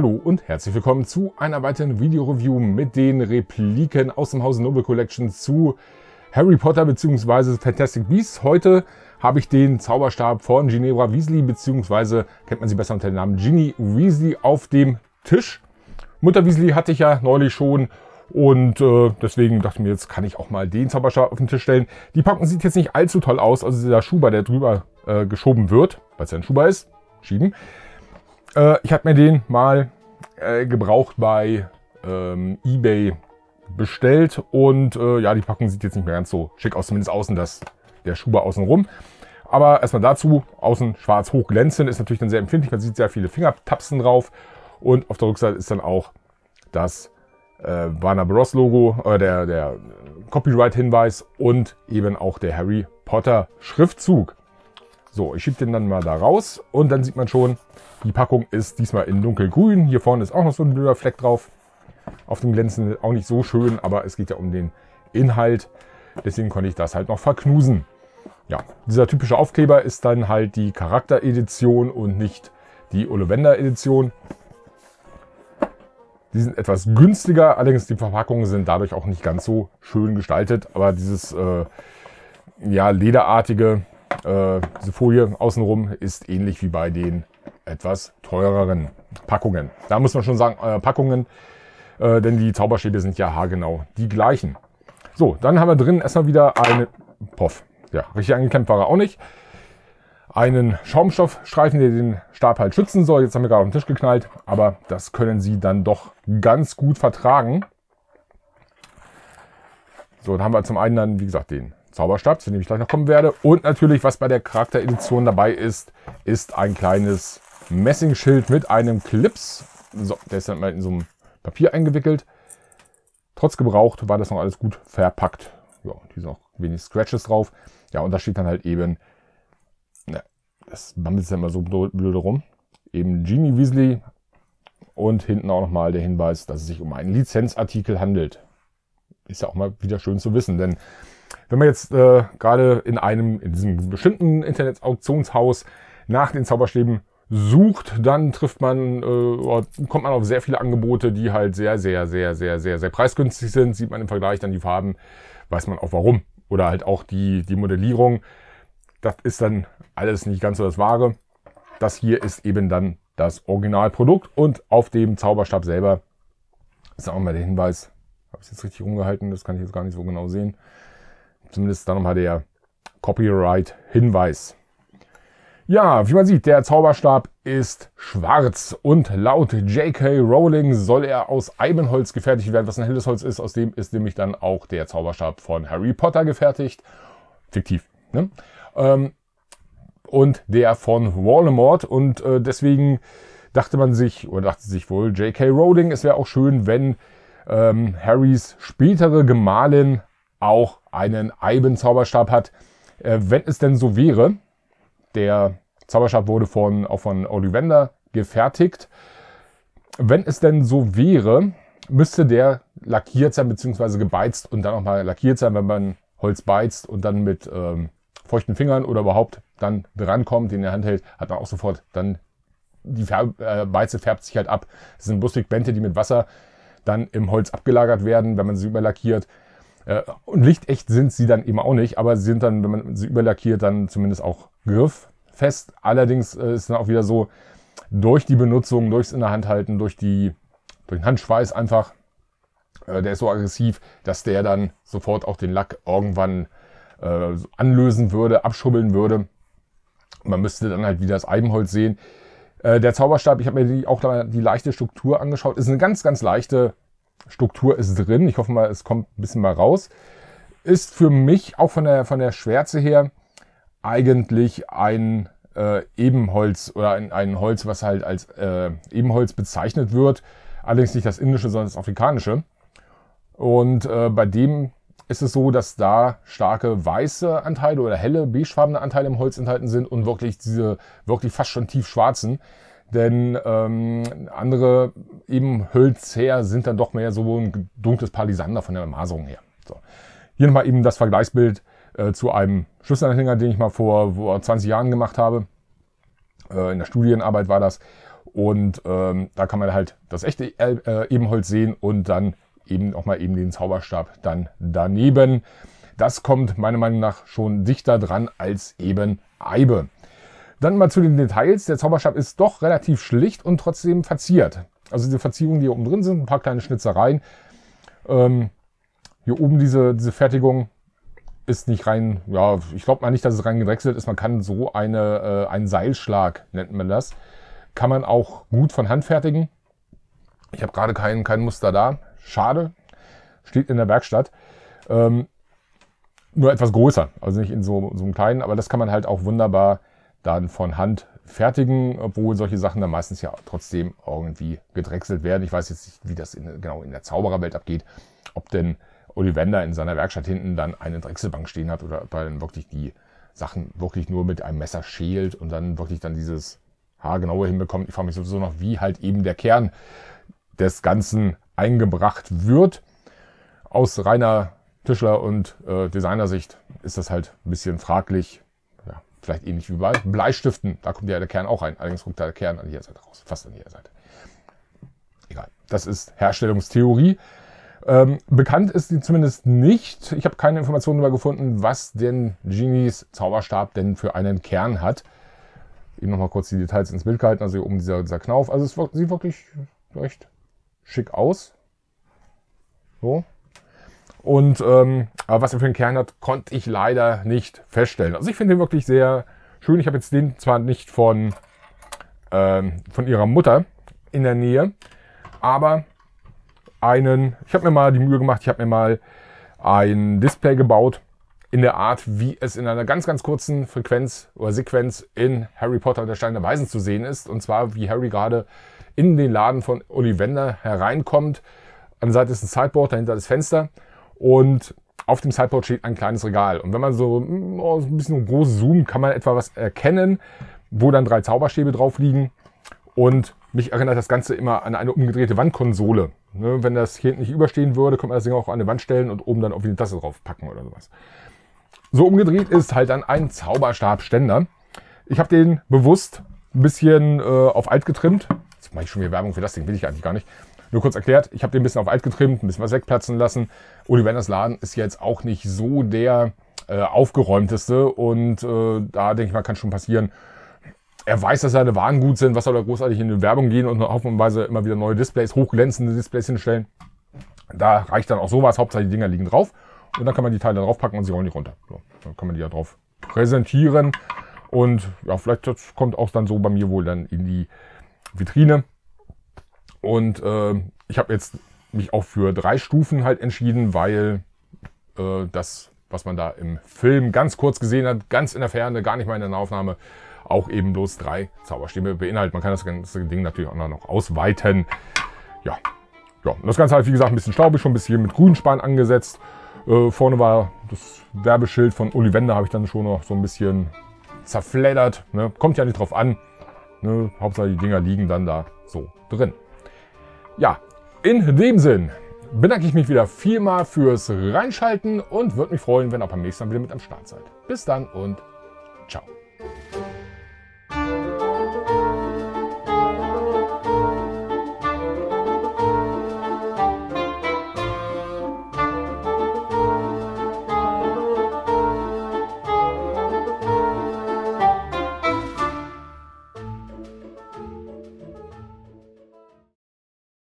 Hallo und herzlich willkommen zu einer weiteren Video-Review mit den Repliken aus dem Hause Noble Collection zu Harry Potter bzw. Fantastic Beasts. Heute habe ich den Zauberstab von Ginevra Weasley bzw. kennt man sie besser unter dem Namen Ginny Weasley auf dem Tisch. Mutter Weasley hatte ich ja neulich schon und äh, deswegen dachte ich mir, jetzt kann ich auch mal den Zauberstab auf den Tisch stellen. Die Packung sieht jetzt nicht allzu toll aus, also dieser Schuber, der drüber äh, geschoben wird, weil es ja ein Schuber ist, schieben. Äh, ich habe mir den mal äh, gebraucht bei ähm, eBay bestellt und äh, ja, die Packung sieht jetzt nicht mehr ganz so schick aus, zumindest außen das, der Schuber außen rum. Aber erstmal dazu, außen schwarz hochglänzend, ist natürlich dann sehr empfindlich, man sieht sehr viele Fingertapsen drauf und auf der Rückseite ist dann auch das äh, Warner Bros. Logo, äh, der, der Copyright-Hinweis und eben auch der Harry Potter Schriftzug. So, ich schiebe den dann mal da raus und dann sieht man schon, die Packung ist diesmal in dunkelgrün. Hier vorne ist auch noch so ein blöder Fleck drauf. Auf dem Glänzen auch nicht so schön, aber es geht ja um den Inhalt. Deswegen konnte ich das halt noch verknusen. Ja, dieser typische Aufkleber ist dann halt die Charakteredition und nicht die Olivender-Edition. Die sind etwas günstiger, allerdings die Verpackungen sind dadurch auch nicht ganz so schön gestaltet. Aber dieses äh, ja, lederartige äh, diese Folie außenrum ist ähnlich wie bei den etwas teureren Packungen. Da muss man schon sagen, äh, Packungen, äh, denn die Zauberstäbe sind ja haargenau die gleichen. So, dann haben wir drin erstmal wieder eine... Poff, ja, richtig angeklemmt war er auch nicht. Einen Schaumstoffstreifen, der den Stab halt schützen soll. Jetzt haben wir gerade auf den Tisch geknallt, aber das können sie dann doch ganz gut vertragen. So, dann haben wir zum einen dann, wie gesagt, den Zauberstab, zu dem ich gleich noch kommen werde. Und natürlich, was bei der Charakteredition dabei ist, ist ein kleines Messingschild mit einem Clips. So, der ist dann mal in so einem Papier eingewickelt. Trotz gebraucht war das noch alles gut verpackt. Ja, und hier sind auch wenig Scratches drauf. Ja, und da steht dann halt eben, na, das bammelt sich ja immer so blöd rum, eben Genie Weasley. Und hinten auch nochmal der Hinweis, dass es sich um einen Lizenzartikel handelt. Ist ja auch mal wieder schön zu wissen, denn wenn man jetzt äh, gerade in einem, in diesem bestimmten Internet-Auktionshaus nach den Zauberstäben sucht, dann trifft man, äh, kommt man auf sehr viele Angebote, die halt sehr, sehr, sehr, sehr, sehr, sehr preisgünstig sind. Sieht man im Vergleich dann die Farben, weiß man auch warum. Oder halt auch die, die Modellierung. Das ist dann alles nicht ganz so das Wahre. Das hier ist eben dann das Originalprodukt und auf dem Zauberstab selber ist auch mal der Hinweis. Habe ich jetzt richtig rumgehalten, Das kann ich jetzt gar nicht so genau sehen. Zumindest dann nochmal der Copyright-Hinweis. Ja, wie man sieht, der Zauberstab ist schwarz und laut J.K. Rowling soll er aus Eibenholz gefertigt werden, was ein helles Holz ist. Aus dem ist nämlich dann auch der Zauberstab von Harry Potter gefertigt. Fiktiv. Ne? Ähm, und der von Voldemort. Und äh, deswegen dachte man sich, oder dachte sich wohl J.K. Rowling, es wäre auch schön, wenn ähm, Harrys spätere Gemahlin auch einen Eiben-Zauberstab hat. Äh, wenn es denn so wäre, der Zauberstab wurde von, auch von Ollivander gefertigt. Wenn es denn so wäre, müsste der lackiert sein beziehungsweise gebeizt und dann nochmal lackiert sein, wenn man Holz beizt und dann mit ähm, feuchten Fingern oder überhaupt dann drankommt, den in der Hand hält, hat man auch sofort dann die Färb, äh, Beize färbt sich halt ab. Das sind bloß Pigmente, die mit Wasser dann im Holz abgelagert werden, wenn man sie überlackiert. Äh, und lichtecht sind sie dann eben auch nicht, aber sie sind dann, wenn man sie überlackiert, dann zumindest auch grifffest. Allerdings äh, ist dann auch wieder so, durch die Benutzung, durchs in der Hand halten, durch, die, durch den Handschweiß einfach, äh, der ist so aggressiv, dass der dann sofort auch den Lack irgendwann äh, anlösen würde, abschubbeln würde. Man müsste dann halt wieder das Eibenholz sehen. Äh, der Zauberstab, ich habe mir die, auch die leichte Struktur angeschaut, ist eine ganz, ganz leichte Struktur ist drin. Ich hoffe mal, es kommt ein bisschen mal raus. Ist für mich auch von der, von der Schwärze her eigentlich ein äh, Ebenholz oder ein, ein Holz, was halt als äh, Ebenholz bezeichnet wird. Allerdings nicht das indische, sondern das afrikanische. Und äh, bei dem ist es so, dass da starke weiße Anteile oder helle beigefarbene Anteile im Holz enthalten sind und wirklich diese wirklich fast schon tiefschwarzen. Denn ähm, andere eben Hölzer sind dann doch mehr so ein dunkles Palisander von der Maserung her. So. Hier nochmal eben das Vergleichsbild äh, zu einem Schlüsselanhänger, den ich mal vor, vor 20 Jahren gemacht habe. Äh, in der Studienarbeit war das. Und ähm, da kann man halt das echte äh, Ebenholz sehen und dann eben auch mal eben den Zauberstab dann daneben. Das kommt meiner Meinung nach schon dichter dran als eben Eibe. Dann mal zu den Details. Der Zauberstab ist doch relativ schlicht und trotzdem verziert. Also diese Verzierungen, die hier oben drin sind, ein paar kleine Schnitzereien. Ähm, hier oben diese, diese Fertigung ist nicht rein, ja, ich glaube mal nicht, dass es rein gedrechselt ist. Man kann so eine, äh, einen Seilschlag, nennt man das, kann man auch gut von Hand fertigen. Ich habe gerade kein, kein Muster da. Schade. Steht in der Werkstatt. Ähm, nur etwas größer, also nicht in so, so einem kleinen, aber das kann man halt auch wunderbar dann von Hand fertigen, obwohl solche Sachen dann meistens ja trotzdem irgendwie gedrechselt werden. Ich weiß jetzt nicht, wie das in, genau in der Zaubererwelt abgeht, ob denn Ollivander in seiner Werkstatt hinten dann eine Drechselbank stehen hat oder ob er dann wirklich die Sachen wirklich nur mit einem Messer schält und dann wirklich dann dieses haargenaue hinbekommt. Ich frage mich sowieso noch, wie halt eben der Kern des Ganzen eingebracht wird. Aus reiner Tischler- und äh, Designersicht ist das halt ein bisschen fraglich, Vielleicht ähnlich wie bei Bleistiften. Da kommt ja der Kern auch rein. Allerdings kommt da der Kern an jeder Seite raus. Fast an jeder Seite. Egal. Das ist Herstellungstheorie. Ähm, bekannt ist sie zumindest nicht. Ich habe keine Informationen darüber gefunden, was denn Genies Zauberstab denn für einen Kern hat. Eben nochmal kurz die Details ins Bild gehalten, also um dieser, dieser Knauf. Also es sieht wirklich recht schick aus. So, und ähm, aber was er für einen Kern hat, konnte ich leider nicht feststellen. Also ich finde den wirklich sehr schön. Ich habe jetzt den zwar nicht von, ähm, von ihrer Mutter in der Nähe, aber einen, ich habe mir mal die Mühe gemacht, ich habe mir mal ein Display gebaut in der Art, wie es in einer ganz, ganz kurzen Frequenz oder Sequenz in Harry Potter und der Stein der Weisen zu sehen ist. Und zwar, wie Harry gerade in den Laden von Ollivander hereinkommt. An der Seite ist ein Sideboard, dahinter das Fenster. Und auf dem Sideboard steht ein kleines Regal. Und wenn man so, mm, oh, ein bisschen groß zoomt, kann man etwa was erkennen, wo dann drei Zauberstäbe drauf liegen. Und mich erinnert das Ganze immer an eine umgedrehte Wandkonsole. Ne, wenn das hier nicht überstehen würde, könnte man das Ding auch an eine Wand stellen und oben dann auf die Tasse drauf packen oder sowas. So umgedreht ist halt dann ein Zauberstabständer. Ich habe den bewusst ein bisschen äh, auf alt getrimmt. Jetzt mache ich schon wieder Werbung für das Ding, will ich eigentlich gar nicht. Nur kurz erklärt, ich habe den ein bisschen auf alt getrimmt, ein bisschen was wegplatzen lassen. Ollivanders Laden ist jetzt auch nicht so der äh, aufgeräumteste und äh, da denke ich mal, kann schon passieren. Er weiß, dass seine Waren gut sind, was soll er großartig in die Werbung gehen und haufenweise immer wieder neue Displays, hochglänzende Displays hinstellen. Da reicht dann auch sowas, Hauptsache die Dinger liegen drauf. Und dann kann man die Teile drauf packen und sie rollen nicht runter. So, dann kann man die ja drauf präsentieren. Und ja, vielleicht kommt auch dann so bei mir wohl dann in die Vitrine. Und äh, ich habe jetzt mich auch für drei Stufen halt entschieden, weil äh, das, was man da im Film ganz kurz gesehen hat, ganz in der Ferne, gar nicht mal in der Aufnahme, auch eben bloß drei Zauberstäbe beinhaltet. Man kann das ganze Ding natürlich auch noch ausweiten. Ja, ja. Und das Ganze halt, wie gesagt, ein bisschen staubig, schon ein bisschen mit Grünspan angesetzt. Äh, vorne war das Werbeschild von Olivender, habe ich dann schon noch so ein bisschen zerfleddert. Ne? Kommt ja nicht drauf an. Ne? Hauptsache die Dinger liegen dann da so drin. Ja, in dem Sinn bedanke ich mich wieder vielmal fürs Reinschalten und würde mich freuen, wenn ihr auch beim nächsten Mal wieder mit am Start seid. Bis dann und ciao.